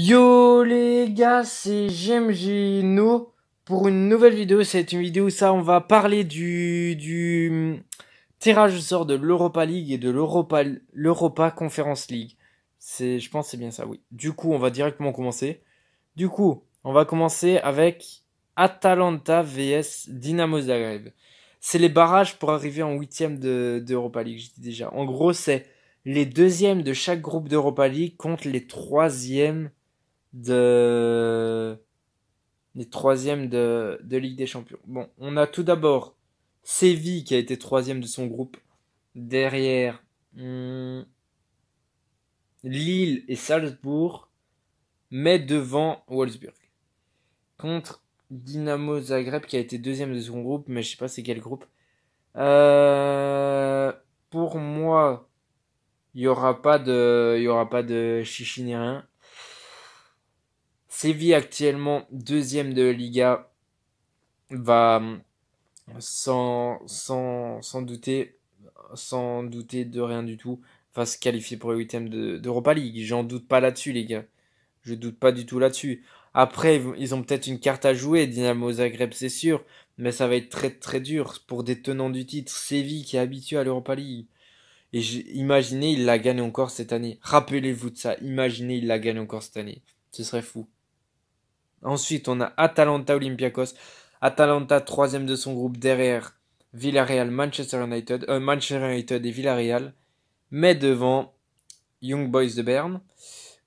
Yo les gars, c'est GMGNO pour une nouvelle vidéo. C'est une vidéo où ça, on va parler du, mm, tirage au sort de l'Europa League et de l'Europa Conference League. C'est, je pense, c'est bien ça, oui. Du coup, on va directement commencer. Du coup, on va commencer avec Atalanta vs Dynamo Zagreb. C'est les barrages pour arriver en huitième d'Europa de, League, j'ai déjà. En gros, c'est les deuxièmes de chaque groupe d'Europa League contre les troisièmes de les troisièmes de, de Ligue des Champions. Bon, on a tout d'abord Séville qui a été troisième de son groupe. Derrière hmm, Lille et Salzbourg, mais devant Wolfsburg. Contre Dynamo Zagreb qui a été deuxième de son groupe, mais je sais pas c'est quel groupe. Euh, pour moi, il y aura pas de, il y aura pas de chichi Séville actuellement deuxième de Liga va euh, sans, sans, douter sans douter de rien du tout va se qualifier pour les huitièmes d'Europa League. J'en doute pas là-dessus les gars. Je doute pas du tout là-dessus. Après, ils ont peut-être une carte à jouer, Dynamo Zagreb c'est sûr, mais ça va être très très dur pour des tenants du titre. Séville qui est habitué à l'Europa League. Et imaginez, il la gagne encore cette année. Rappelez-vous de ça. Imaginez, il la gagne encore cette année. Ce serait fou. Ensuite, on a Atalanta Olympiakos. Atalanta, troisième de son groupe derrière Villarreal, Manchester United, euh, Manchester United et Villarreal, mais devant Young Boys de Berne.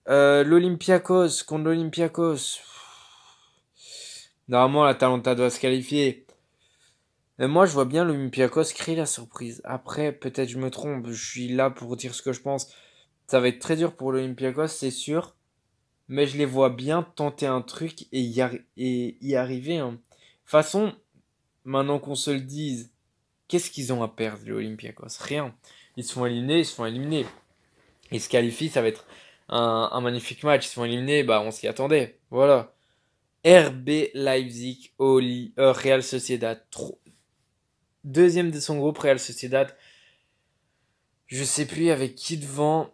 Euh, L'Olympiakos contre l'Olympiakos. Normalement, l'Atalanta doit se qualifier. Mais moi, je vois bien l'Olympiakos créer la surprise. Après, peut-être je me trompe, je suis là pour dire ce que je pense. Ça va être très dur pour l'Olympiakos, c'est sûr mais je les vois bien tenter un truc et y, arriver. y arriver. Hein. Façon, maintenant qu'on se le dise, qu'est-ce qu'ils ont à perdre, les Olympiakos Rien. Ils se font éliminer, ils se font éliminer. Ils se qualifient, ça va être un, magnifique match. Ils se font éliminer, bah on s'y attendait. Voilà. RB Leipzig, euh, Real Sociedad. Deuxième de son groupe, Real Sociedad. Je sais plus avec qui devant.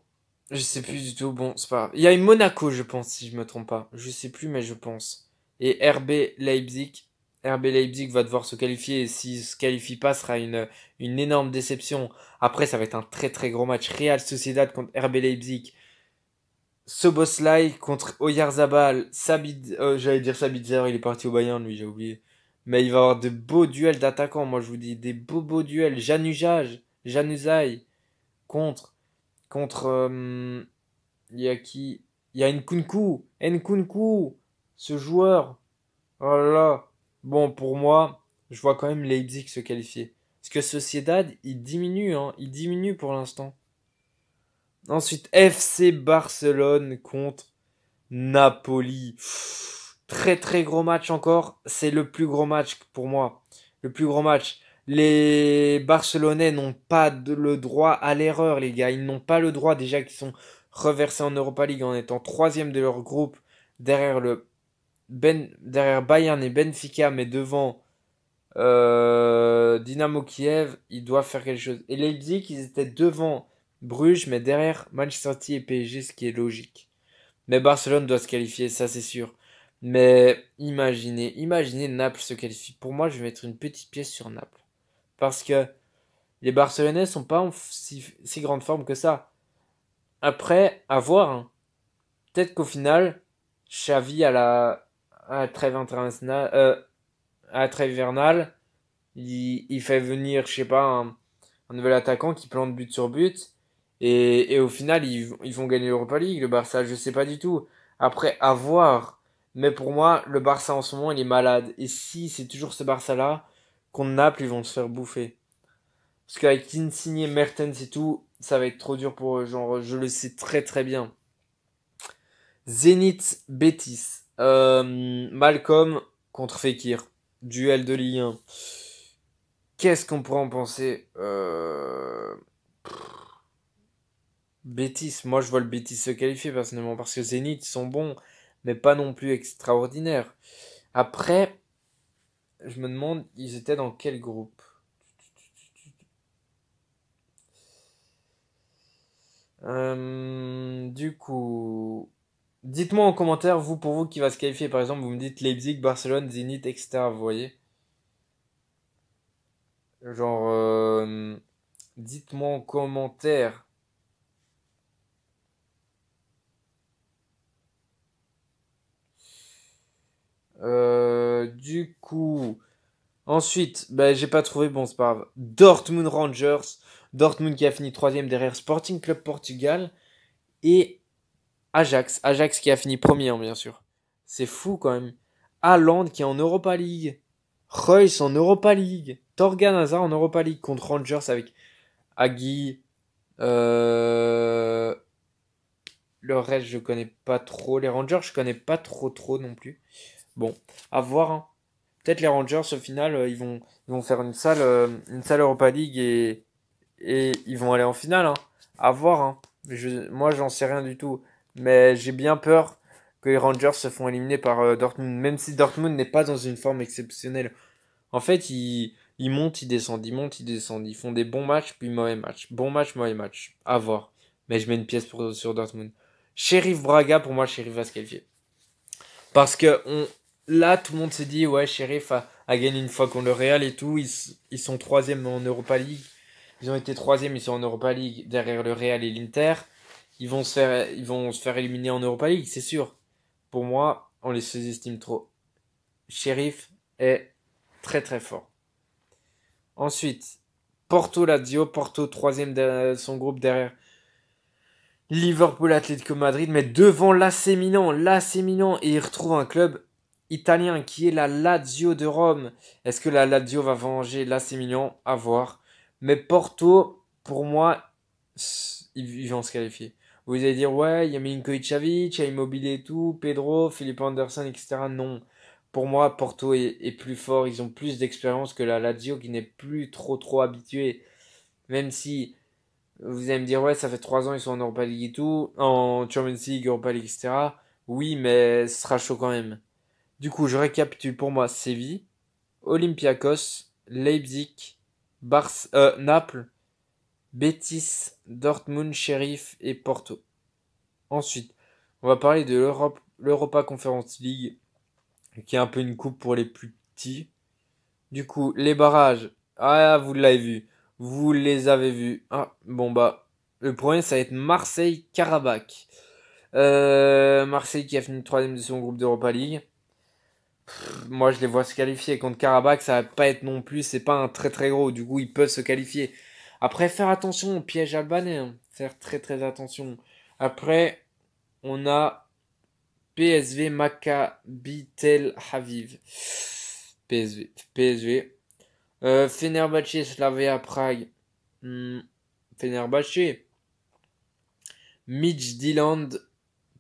Je sais plus du tout, bon, c'est pas Il y a une Monaco, je pense, si je me trompe pas. Je sais plus, mais je pense. Et RB Leipzig. RB Leipzig va devoir se qualifier et s'il se qualifie pas, sera une, une énorme déception. Après, ça va être un très très gros match. Real Sociedad contre RB Leipzig. Soboslai contre Oyarzabal. Sabid, euh, j'allais dire Sabitzer, il est parti au Bayern, lui, j'ai oublié. Mais il va avoir de beaux duels d'attaquants, moi je vous dis, des beaux beaux duels. Januzaj, Januzaj contre contre. Euh, il y a qui Il y a Nkunku. Nkunku, ce joueur. Oh là Bon, pour moi, je vois quand même Leipzig se qualifier. Parce que Sociedad, il diminue, hein. Il diminue pour l'instant. Ensuite, FC Barcelone contre Napoli. très très gros match encore. C'est le plus gros match pour moi. Le plus gros match. Les Barcelonais n'ont pas le droit à l'erreur, les gars. Ils n'ont pas le droit déjà qu'ils sont reversés en Europa League en étant troisième de leur groupe derrière le ben, derrière Bayern et Benfica, mais devant euh, Dynamo Kiev, ils doivent faire quelque chose. Et Leipzig, ils étaient devant Bruges, mais derrière Manchester City et PSG, ce qui est logique. Mais Barcelone doit se qualifier, ça c'est sûr. Mais imaginez, imaginez Naples se qualifie. Pour moi, je vais mettre une petite pièce sur Naples. Parce que les Barcelonais sont pas en si, grande forme que ça. Après, à voir. Hein, peut-être qu'au final, Xavi à la, à trêve euh, à il, il, fait venir, je sais pas, un, nouvel attaquant qui plante but sur but. Et, au final, ils, ils vont gagner l'Europa League, le Barça, je sais pas du tout. Après, à voir. Mais pour moi, le Barça en ce moment, il est malade. Et si c'est toujours ce Barça-là, qu'on Naples, ils vont se faire bouffer. Parce qu'avec Insigne, Mertens et tout, ça va être trop dur pour eux. Genre, je le sais très très bien. Zenith, Bétis. Euh, Malcolm contre Fekir. Duel de Lyon. Qu'est-ce qu'on pourrait en penser euh... Bétis, moi je vois le Bétis se qualifier personnellement parce que Zenith, sont bons, mais pas non plus extraordinaires. Après, je me demande, ils étaient dans quel groupe euh, Du coup, dites-moi en commentaire, vous, pour vous, qui va se qualifier. Par exemple, vous me dites Leipzig, Barcelone, Zenit, etc. Vous voyez Genre, euh, dites-moi en commentaire Euh, du coup, ensuite, bah, j'ai pas trouvé, bon, c'est pas grave. Dortmund Rangers. Dortmund qui a fini troisième derrière Sporting Club Portugal. Et Ajax. Ajax qui a fini premier, hein, bien sûr. C'est fou quand même. Haaland qui est en Europa League. Reus en Europa League. Torgan en Europa League contre Rangers avec Agui. Euh, le reste, je connais pas trop. Les Rangers, je connais pas trop trop non plus. Bon, à voir. Hein. Peut-être les Rangers au final, euh, ils vont, faire une salle, euh, une salle Europa League et, et ils vont aller en finale. Hein. À voir. Hein. Je, moi, j'en sais rien du tout. Mais j'ai bien peur que les Rangers se font éliminer par euh, Dortmund, même si Dortmund n'est pas dans une forme exceptionnelle. En fait, ils, ils montent, ils descendent, ils montent, ils descendent. Ils font des bons matchs, puis mauvais matchs. Bon match, mauvais matchs. À voir. Mais je mets une pièce pour, sur Dortmund. Sheriff Braga, pour moi, Sheriff va se qualifier. Parce que on, là, tout le monde s'est dit, ouais, Sheriff a, gagné une fois contre le Real et tout. Ils, ils sont troisième en Europa League. Ils ont été troisième, ils sont en Europa League derrière le Real et l'Inter. Ils vont se faire, ils vont se faire éliminer en Europa League, c'est sûr. Pour moi, on les sous-estime trop. Sheriff est très très fort. Ensuite, Porto Lazio, Porto troisième de son groupe derrière Liverpool Atlético Madrid, mais devant l'asséminant, l'asséminant. et il retrouve un club italien qui est la Lazio de Rome. Est-ce que la Lazio va venger Là, c'est mignon, à voir. Mais Porto, pour moi, ils vont se qualifier. Vous allez dire, ouais, il y a milinkovic il y a et tout, Pedro, Philippe Anderson, etc. Non. Pour moi, Porto est, plus fort. Ils ont plus d'expérience que la Lazio qui n'est plus trop trop habituée. Même si vous allez me dire, ouais, ça fait 3 ans, ils sont en Europa League et tout, en Champions League, Europa League, etc. Oui, mais ce sera chaud quand même. Du coup, je récapitule pour moi Séville, Olympiakos, Leipzig, euh, Naples, Betis, Dortmund, Sheriff et Porto. Ensuite, on va parler de l'Europa Conference League, qui est un peu une coupe pour les plus petits. Du coup, les barrages, ah, vous l'avez vu, vous les avez vus. Ah, bon bah, le premier, ça va être Marseille-Karabakh. Euh, Marseille qui a fini troisième de son groupe d'Europa League moi, je les vois se qualifier. Contre Karabakh, ça va pas être non plus. C'est pas un très très gros. Du coup, ils peuvent se qualifier. Après, faire attention au piège albanais. Hein. Faire très très attention. Après, on a PSV Maccabi Tel Aviv. PSV. PSV. Euh, Fenerbahce Slavia Prague. Hmm. Fenerbahce. Midtjylland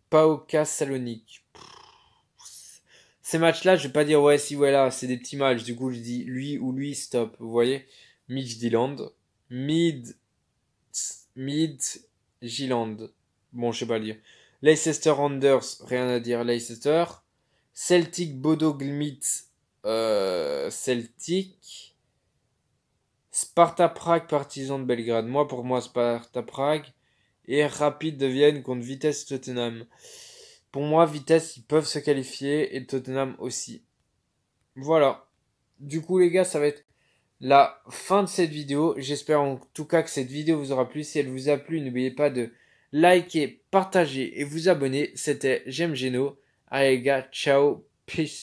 Paoka Salonique ces matchs-là, je vais pas dire ouais, si, ouais, là, c'est des petits matchs. Du coup, je dis lui ou lui, stop. Vous voyez Mitch Mid. Mid. Giland. Bon, je sais pas dire. Leicester Anders, rien à dire, Leicester. Celtic Bodo euh, Celtic. Sparta Prague, Partisan de Belgrade. Moi, pour moi, Sparta Prague. Et Rapid de Vienne contre Vitesse Tottenham. Pour moi, Vitesse, ils peuvent se qualifier et Tottenham aussi. Voilà. Du coup, les gars, ça va être la fin de cette vidéo. J'espère en tout cas que cette vidéo vous aura plu. Si elle vous a plu, n'oubliez pas de liker, partager et vous abonner. C'était J'aime Geno. Allez gars, ciao, peace.